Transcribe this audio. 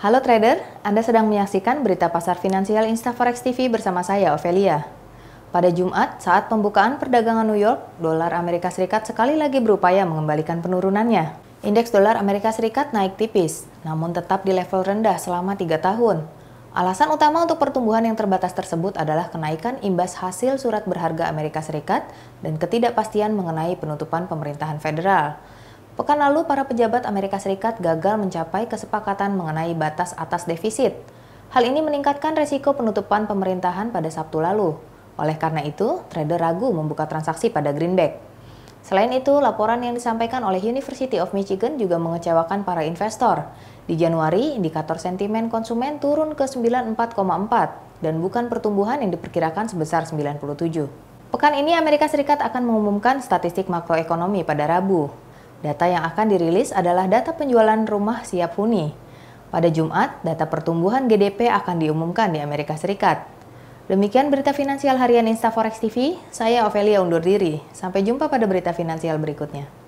Halo trader, Anda sedang menyaksikan berita pasar finansial InstaForex TV bersama saya Ovelia. Pada Jumat, saat pembukaan perdagangan New York, dolar Amerika Serikat sekali lagi berupaya mengembalikan penurunannya. Indeks dolar Amerika Serikat naik tipis, namun tetap di level rendah selama 3 tahun. Alasan utama untuk pertumbuhan yang terbatas tersebut adalah kenaikan imbas hasil surat berharga Amerika Serikat dan ketidakpastian mengenai penutupan pemerintahan federal. Pekan lalu, para pejabat Amerika Serikat gagal mencapai kesepakatan mengenai batas atas defisit. Hal ini meningkatkan risiko penutupan pemerintahan pada Sabtu lalu. Oleh karena itu, trader ragu membuka transaksi pada greenback. Selain itu, laporan yang disampaikan oleh University of Michigan juga mengecewakan para investor. Di Januari, indikator sentimen konsumen turun ke 94,4 dan bukan pertumbuhan yang diperkirakan sebesar 97. Pekan ini Amerika Serikat akan mengumumkan statistik makroekonomi pada Rabu. Data yang akan dirilis adalah data penjualan rumah siap huni. Pada Jumat, data pertumbuhan GDP akan diumumkan di Amerika Serikat. Demikian berita finansial harian InstaForex TV, saya Ovelia undur diri. Sampai jumpa pada berita finansial berikutnya.